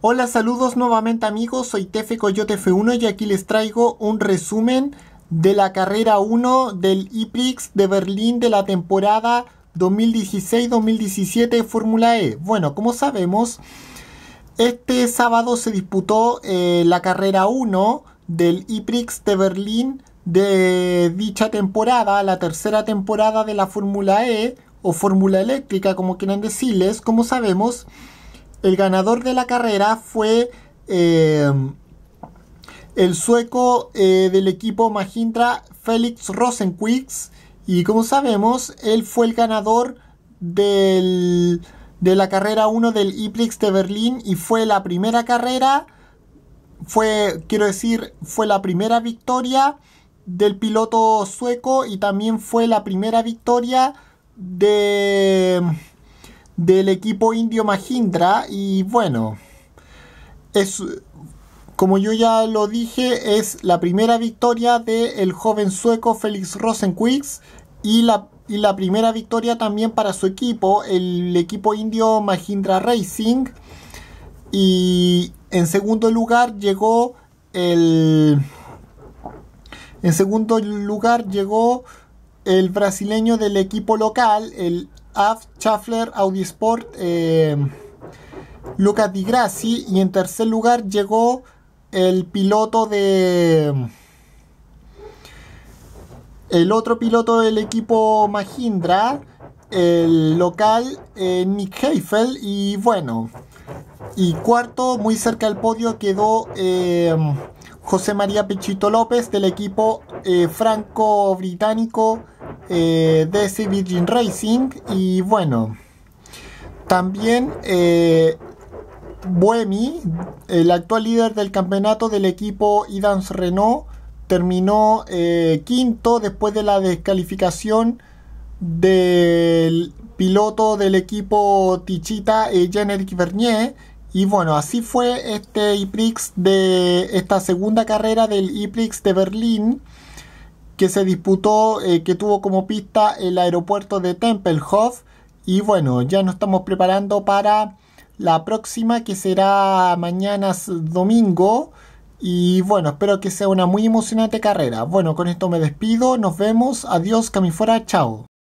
Hola, saludos nuevamente amigos, soy Tefe Coyote F1 y aquí les traigo un resumen de la carrera 1 del IPRIX de Berlín de la temporada 2016-2017 de Fórmula E. Bueno, como sabemos, este sábado se disputó eh, la carrera 1 del IPRIX de Berlín de dicha temporada, la tercera temporada de la Fórmula E o Fórmula Eléctrica, como quieran decirles, como sabemos. El ganador de la carrera fue em, el sueco eh, del equipo Magintra, Felix Rosenquist. Y como sabemos, él fue el ganador de la carrera 1 del Iprix de Berlín y fue la primera carrera, fue, quiero decir, fue la primera victoria del piloto sueco y también fue la primera victoria de del equipo indio Mahindra y bueno, es como yo ya lo dije, es la primera victoria del joven sueco Felix Rosenquist y la, y la primera victoria también para su equipo, el equipo indio Mahindra Racing. Y en segundo lugar llegó el... En segundo lugar llegó el brasileño del equipo local, el Af Schaffler, Audi Sport, eh, Luca Di Grassi. Y en tercer lugar llegó el piloto de. El otro piloto del equipo Mahindra, el local eh, Nick Heifel. Y bueno, y cuarto, muy cerca del podio, quedó eh, José María Pechito López del equipo franco-británico eh, de DC Virgin Racing y bueno, también eh, el actual líder del campeonato del equipo Idans Renault, terminó eh, quinto después de la descalificación del piloto del equipo Tichita, eh, Jean-Éric Vernier. Y bueno, así fue este IPRIX de esta segunda carrera del IPRIX de Berlín que se disputó, eh, que tuvo como pista el aeropuerto de Tempelhof. Y bueno, ya nos estamos preparando para la próxima, que será mañana domingo. Y bueno, espero que sea una muy emocionante carrera. Bueno, con esto me despido. Nos vemos. Adiós, camifora. Chao.